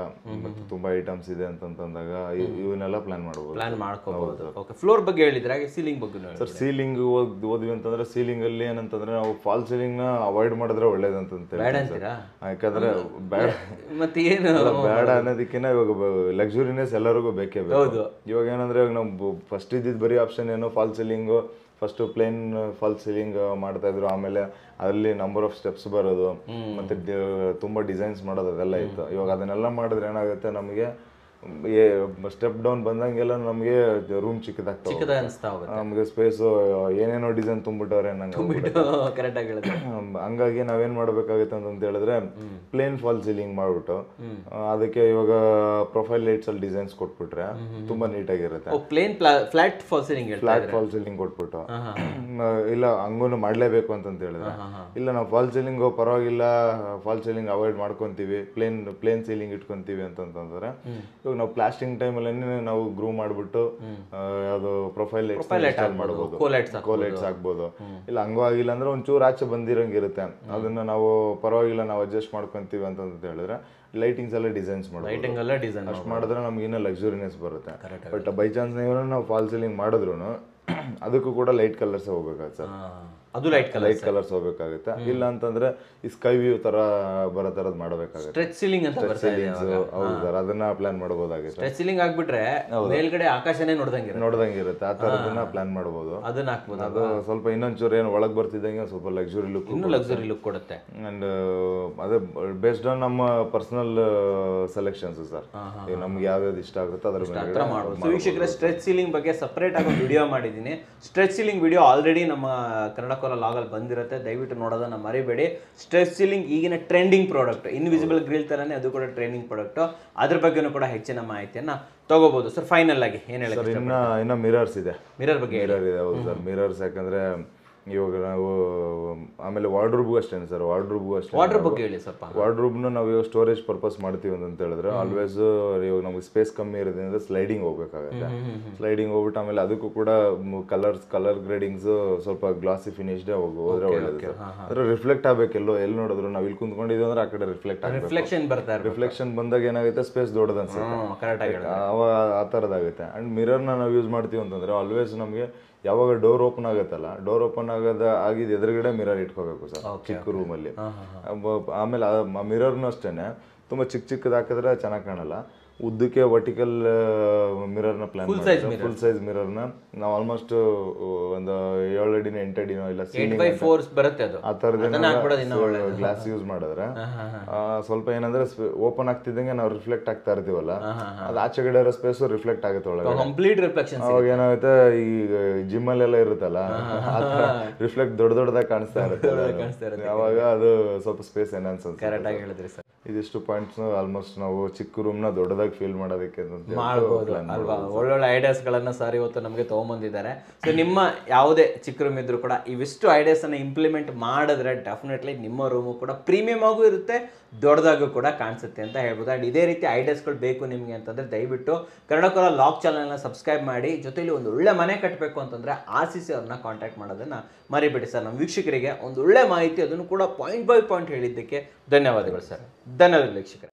ಮತ್ತು ತುಂಬಾ ಐಟಮ್ಸ್ ಇದೆ ಅಂತಂದಾಗ ಇವನ್ನೆಲ್ಲ ಪ್ಲಾನ್ ಮಾಡ್ಬೋದು ಪ್ಲಾನ್ ಮಾಡ್ಕೋಬಹುದು ಓಕೆ ಫ್ಲೋರ್ ಬಗ್ಗೆ ಹೇಳಿದ್ರೆ ಹಾಗೆ ಸೀಲಿಂಗ್ ಬಗ್ಗೆ ಸರ್ ಸೀಲಿಂಗ್ ಓದ್ವಿ ಅಂತಂದ್ರೆ ಸೀಲಿಂಗ್ ಅಲ್ಲಿ ಏನಂತಂದ್ರೆ ನಾವು ಫಾಲ್ ಸೀಲಿಂಗ್ ನ ಅವಾಯ್ಡ್ ಮಾಡಿದ್ರೆ ಒಳ್ಳೇದಂತ ಬೇಡ ಅಂತೀರಾ ಯಾಕಂದ್ರೆ ಬ್ಯಾಡ ಮತ್ತೆ ಏನು ಬೇಡ *laughs* ಅನ್ನೋದಕ್ಕಿಂತ ಇವಾಗ ಲಕ್ಸುರಿನೆಸ್ ಎಲ್ಲರಿಗೂ ಬೇಕೇ ಬೇಕು ಇವಾಗ ಏನಂದ್ರೆ ಇವಾಗ ನಾವು ಫಸ್ಟ್ ಇದ್ದಿದ್ದು ಬರೀ ಆಪ್ಷನ್ ಏನು fall ceiling first plain fall ceiling ಮಾಡ್ತಾ ಇದ್ರು ಆಮೇಲೆ ಅದರಲ್ಲಿ ನಂಬರ್ ಆಫ್ ಸ್ಟೆಪ್ಸ್ ಬರೋದು ಮತ್ತೆ ತುಂಬ ಡಿಸೈನ್ಸ್ ಮಾಡೋದು ಅದೆಲ್ಲ ಇತ್ತು ಇವಾಗ ಅದನ್ನೆಲ್ಲ ಮಾಡಿದ್ರೆ ಏನಾಗುತ್ತೆ ನಮಗೆ ಸ್ಟೆಪ್ ಡೌನ್ ಬಂದಂಗೆಲ್ಲ ನಮಗೆ ರೂಮ್ ಚಿಕ್ಕದಾಗ್ತಾವೆ ನಮಗೆ ಸ್ಪೇಸ್ ಏನೇನೋ ಡಿಸೈನ್ ತುಂಬಿಟ್ಟವ್ರೆ ಕರೆಕ್ಟಾಗಿ ಹಂಗಾಗಿ ನಾವೇನ್ ಮಾಡಬೇಕಾಗುತ್ತೆ ಅಂತ ಹೇಳಿದ್ರೆ ಪ್ಲೇನ್ ಫಾಲ್ ಸೀಲಿಂಗ್ ಮಾಡ್ಬಿಟ್ಟು ಅದಕ್ಕೆ ಇವಾಗ ಪ್ರೊಫೈಲ್ ಲೈಟ್ಸ್ ಅಲ್ಲಿ ಡಿಸೈನ್ಸ್ ಕೊಟ್ಬಿಟ್ರೆ ತುಂಬಾ ನೀಟಾಗಿರುತ್ತೆ plain flat fall ceiling flat fall ceiling ಕೊಟ್ಬಿಟ್ಟು ಇಲ್ಲ ಹಂಗೂ ಮಾಡ್ಲೇಬೇಕು ಅಂತ ಹೇಳಿದ್ರೆ ಇಲ್ಲ ನಾವು ಫಾಲ್ ಸೀಲಿಂಗ್ ಪರವಾಗಿಲ್ಲ ಫಾಲ್ ಸೀಲಿಂಗ್ ಅವಾಯ್ಡ್ ಮಾಡ್ಕೊಂತೀವಿ ಪ್ಲೇನ್ ಪ್ಲೇನ್ ಸೀಲಿಂಗ್ ಇಟ್ಕೊಂತೀವಿ ಅಂತಂದ್ರೆ ನಾವು ಪ್ಲಾಸ್ಟಿಂಗ್ ಅಲ್ಲಿ ನಾವು ಗ್ರೂ ಮಾಡ್ಬಿಟ್ಟು ಯಾವುದು ಪ್ರೊಫೈಲ್ ಕೋಲೈಟ್ಸ್ ಆಗ್ಬೋದು ಇಲ್ಲ ಹಂಗೂ ಆಗಿಲ್ಲ ಅಂದ್ರೆ ಆಚೆ ಬಂದಿರಂಗಿರುತ್ತೆ ಅದನ್ನ ನಾವು ಪರವಾಗಿಲ್ಲ ನಾವು ಅಡ್ಜಸ್ಟ್ ಮಾಡ್ಕೊಂತೀವಿ ಅಂತ ಹೇಳಿದ್ರೆ ಲೈಟಿಂಗ್ಸ್ ಎಲ್ಲ ಡಿಸೈನ್ಸ್ ಮಾಡೋದು ಲೈಟಿಂಗ್ ಎಲ್ಲ ಡಿಸೈನ್ ಅಷ್ಟು ಮಾಡಿದ್ರೆ ನಮ್ಗೆ ಇನ್ನೂ ಲಕ್ಸುರಿನೆಸ್ ಬರುತ್ತೆ ಬಟ್ ಬೈ ಚಾನ್ಸ್ ನಾವು ಫಾಲ್ ಸೀಲಿಂಗ್ ಮಾಡಿದ್ರು ಅದಕ್ಕೂ ಕೂಡ ಲೈಟ್ ಕಲರ್ಸ್ ಹೋಗ್ಬೇಕಾಗುತ್ತೆ ಸರ್ ಅದು ಲೈಟ್ ಕಲರ್ ಲೈಟ್ ಕಲರ್ಸ್ ಹೋಗ್ಬೇಕಾಗುತ್ತೆ ಇಲ್ಲ ಅಂತಂದ್ರೆ ಈ ಸ್ಕೈ ವ್ಯೂ ತರ ಬರೋ ತರದ್ ಮಾಡಬೇಕಾಗುತ್ತೆ ಸ್ಟ್ರೆಚ್ ಸೀಲಿಂಗ್ ಅಂತ ಹೌದು ಸರ್ ಅದನ್ನ ಪ್ಲಾನ್ ಮಾಡಬಹುದಾಗಿತ್ತು ಸ್ಟ್ರೆಚ್ ಸೀಲಿಂಗ್ ಆಗ್ಬಿಟ್ರೆ ಮೇಲ್ಗಡೆ ಆಕಾಶನೇ ನೋಡ್ದಂಗೆ ನೋಡ್ದಂಗೆ ಇರುತ್ತೆ ಆ ತರದನ್ನ ಪ್ಲಾನ್ ಮಾಡಬಹುದು ಅದನ್ನ ಹಾಕ್ಬೋದು ಅದು ಸ್ವಲ್ಪ ಇನ್ನೊಂಚೂರು ಏನು ಒಳಗ್ ಬರ್ತಿದ್ದಂಗೆ ಸ್ವಲ್ಪ ಲಕ್ಸುರಿ ಲುಕ್ ಇನ್ನು ಲಕ್ಸುರಿ ಲುಕ್ ಕೊಡುತ್ತೆ ಅಂಡ್ ಅದೇ ಬೇಸ್ಡ್ ಆನ್ ನಮ್ಮ ಪರ್ಸನಲ್ ಸೆಲೆಕ್ಷನ್ಸ್ ಸರ್ ನಮ್ಗೆ ಯಾವ್ಯಾವ್ದು ಇಷ್ಟ ಆಗುತ್ತೆ ಅದ್ರ ಮೇಲೆ ವೀಕ್ಷಕರ ಸ್ಟ್ರೆಚ್ ಸೀಲಿಂಗ್ ಬಗ್ಗೆ ಸಪರೇಟ್ ಆಗಿ ವಿಡಿಯೋ ಮಾಡಿದ್ದೀನಿ ಸ್ಟ್ರೆಚ್ ಸೀಲಿಂಗ್ ವಿಡಿಯೋ ಆಲ್ರೆಡಿ ನಮ್ಮ ಕನ್ನಡ ಚಾಕೋಲ ಲಾಗಲ್ಲಿ ಬಂದಿರುತ್ತೆ ದಯವಿಟ್ಟು ನೋಡೋದನ್ನ ಮರಿಬೇಡಿ ಸ್ಟ್ರೆಸ್ ಸೀಲಿಂಗ್ ಈಗಿನ ಟ್ರೆಂಡಿಂಗ್ ಪ್ರಾಡಕ್ಟ್ ಇನ್ವಿಸಿಬಲ್ ಗ್ರಿಲ್ ಥರನೇ ಅದು ಕೂಡ ಟ್ರೆಂಡಿಂಗ್ ಪ್ರಾಡಕ್ಟ್ ಅದ್ರ ಬಗ್ಗೆನೂ ಕೂಡ ಹೆಚ್ಚಿನ ಮಾಹಿತಿಯನ್ನ ತಗೋಬಹುದು ಸರ್ ಫೈನಲ್ ಆಗಿ ಏನ್ ಹೇಳಿ ಮಿರರ್ಸ್ ಇದೆ ಮಿರರ್ ಬಗ್ಗೆ ಮಿರರ್ ಸರ್ ಮಿರರ್ಸ್ ಯಾಕಂದ್ರೆ ಇವಾಗ ನಾವು ಆಮೇಲೆ ವಾರ್ಡ್ರೂಬ್ಗೂ ಅಷ್ಟೇ ಸರ್ ವಾರ್ಡ್ರೂಬ್ ಅಷ್ಟೇ ವಾರ್ಡ್ರೂಬ್ ಹೇಳಿ ಸ್ವಲ್ಪ ವಾರ್ಡ್ರೂಬ್ನ ನಾವು ಇವಾಗ ಸ್ಟೋರೇಜ್ ಪರ್ಪಸ್ ಮಾಡ್ತೀವಿ ಅಂತ ಹೇಳಿದ್ರೆ ಆಲ್ವೇಸ್ ಇವಾಗ ನಮಗೆ ಸ್ಪೇಸ್ ಕಮ್ಮಿ ಇರೋದ್ರಿಂದ ಸ್ಲೈಡಿಂಗ್ ಹೋಗ್ಬೇಕಾಗುತ್ತೆ ಸ್ಲೈಡಿಂಗ್ ಹೋಗ್ಬಿಟ್ಟು ಆಮೇಲೆ ಅದಕ್ಕೂ ಕೂಡ ಕಲರ್ಸ್ ಕಲರ್ ಗ್ರೇಡಿಂಗ್ಸ್ ಸ್ವಲ್ಪ ಗ್ಲಾಸಿ ಫಿನಿಶ್ಡೇ ಹೋಗಿ ಹೋದ್ರೆ ಒಳ್ಳೆ ಅಂದ್ರೆ ರಿಫ್ಲೆಕ್ಟ್ ಆಗಬೇಕೆಲ್ಲೋ ಎಲ್ಲಿ ನೋಡಿದ್ರು ನಾವು ಇಲ್ಲಿ ಕುಂತ್ಕೊಂಡಿದ್ವಿ ಅಂದ್ರೆ ಆ ಕಡೆ ರಿಫ್ಲೆಕ್ಟ್ ಆಗುತ್ತೆ ರಿಫ್ಲೆಕ್ಷನ್ ಬರ್ತಾರೆ ರಿಫ್ಲೆಕ್ಷನ್ ಬಂದಾಗ ಏನಾಗುತ್ತೆ ಸ್ಪೇಸ್ ದೊಡ್ಡದು ಅವ ಆ ಥರದಾಗುತ್ತೆ ಅಂಡ್ ಮಿರರ್ನ ನಾವು ಯೂಸ್ ಮಾಡ್ತೀವಿ ಅಂತಂದ್ರೆ ಆಲ್ವೇಸ್ ನಮಗೆ ಯಾವಾಗ ಡೋರ್ ಓಪನ್ ಆಗುತ್ತಲ್ಲ ಡೋರ್ ಓಪನ್ ಆಗದ ಆಗಿದ ಎದುರುಗಡೆ ಮಿರರ್ ಇಟ್ಕೋಬೇಕು ಸರ್ ಚಿಕ್ಕ ರೂಮ್ ಅಲ್ಲಿ ಆಮೇಲೆ ಮಿರರ್ ಮಿರರ್ನು ತುಂಬಾ ಚಿಕ್ಕ ಚಿಕ್ಕದು ಹಾಕಿದ್ರೆ ಚೆನ್ನಾಗಿ ಕಾಣಲ್ಲ ಉದ್ದಕ್ಕೆ ವರ್ಟಿಕಲ್ ಮಿರರ್ನ ಪ್ಲಾನ್ ಫುಲ್ ಸೈಜ್ ಮಿರರ್ನ ನಾವು ಆಲ್ಮೋಸ್ಟ್ ಒಂದು ಏಳು ಅಡಿನ ಎಂಟು ಅಡಿನೋ ಇಲ್ಲ ಬರುತ್ತೆ ಗ್ಲಾಸ್ ಯೂಸ್ ಮಾಡಿದ್ರೆ ಸ್ವಲ್ಪ ಏನಂದ್ರೆ ಓಪನ್ ಆಗ್ತಿದ್ದಂಗೆ ನಾವು ರಿಫ್ಲೆಕ್ಟ್ ಆಗ್ತಾ ಇರ್ತೀವಲ್ಲ ಅದು ಆಚೆಗಡೆ ಇರೋ ಸ್ಪೇಸ್ ರಿಫ್ಲೆಕ್ಟ್ ಆಗುತ್ತೆ ಒಳಗೆ ಕಂಪ್ಲೀಟ್ ರಿಫ್ಲೆಕ್ಷನ್ ಅವಾಗ ಏನಾಗುತ್ತೆ ಈ ಜಿಮ್ ಅಲ್ಲೆಲ್ಲ ಇರುತ್ತಲ್ಲ ರಿಫ್ಲೆಕ್ಟ್ ದೊಡ್ಡ ದೊಡ್ಡದಾಗಿ ಕಾಣಿಸ್ತಾ ಇರುತ್ತೆ ಅವಾಗ ಅದು ಸ್ವಲ್ಪ ಸ್ಪೇಸ್ ಎನ್ಹಾನ್ಸ್ ಕರೆಕ್ಟ್ ಆಗಿ ಹೇಳಿದ್ರಿ ಇದಿಷ್ಟು ಪಾಯಿಂಟ್ಸ್ ಆಲ್ಮೋಸ್ಟ್ ನಾವು ಚಿಕ್ಕ ರೂಮ್ನ ದೊಡ್ಡದಾಗಿ ಫೀಲ್ ಮಾಡೋದಕ್ಕೆ ಮಾಡ್ಬೋದು ಅಲ್ವಾ ಒಳ್ಳೊಳ್ಳೆ ಐಡಿಯಾಸ್ಗಳನ್ನು ಸರ್ ಇವತ್ತು ನಮಗೆ ತೊಗೊಂಬಂದಿದ್ದಾರೆ ಸೊ ನಿಮ್ಮ ಯಾವುದೇ ಚಿಕ್ಕ ರೂಮ್ ಇದ್ರು ಕೂಡ ಇವಿಷ್ಟು ಐಡಿಯಾಸನ್ನು ಇಂಪ್ಲಿಮೆಂಟ್ ಮಾಡಿದ್ರೆ ಡೆಫಿನೆಟ್ಲಿ ನಿಮ್ಮ ರೂಮು ಕೂಡ ಪ್ರೀಮಿಯಂ ಆಗೂ ಇರುತ್ತೆ ದೊಡ್ಡದಾಗೂ ಕೂಡ ಕಾಣಿಸುತ್ತೆ ಅಂತ ಹೇಳ್ಬೋದು ಆ್ಯಂಡ್ ಇದೇ ರೀತಿ ಐಡಿಯಾಸ್ಗಳು ಬೇಕು ನಿಮಗೆ ಅಂತಂದರೆ ದಯವಿಟ್ಟು ಕನ್ನಡಕರ ಲಾಕ್ ಚಾನಲ್ನ ಸಬ್ಸ್ಕ್ರೈಬ್ ಮಾಡಿ ಜೊತೆಯಲ್ಲಿ ಒಂದು ಒಳ್ಳೆ ಮನೆ ಕಟ್ಟಬೇಕು ಅಂತಂದರೆ ಆರ್ ಸಿ ಸಿ ಅವ್ರನ್ನ ಕಾಂಟ್ಯಾಕ್ಟ್ ಮಾಡೋದನ್ನು ಮರಿಬೇಡಿ ಸರ್ ನಮ್ಮ ವೀಕ್ಷಕರಿಗೆ ಒಂದು ಒಳ್ಳೆ ಮಾಹಿತಿ ಅದನ್ನು ಕೂಡ ಪಾಯಿಂಟ್ ಬೈ ಪಾಯಿಂಟ್ ಹೇಳಿದ್ದಕ್ಕೆ ಧನ್ಯವಾದಗಳು ಸರ್ धन्यवाद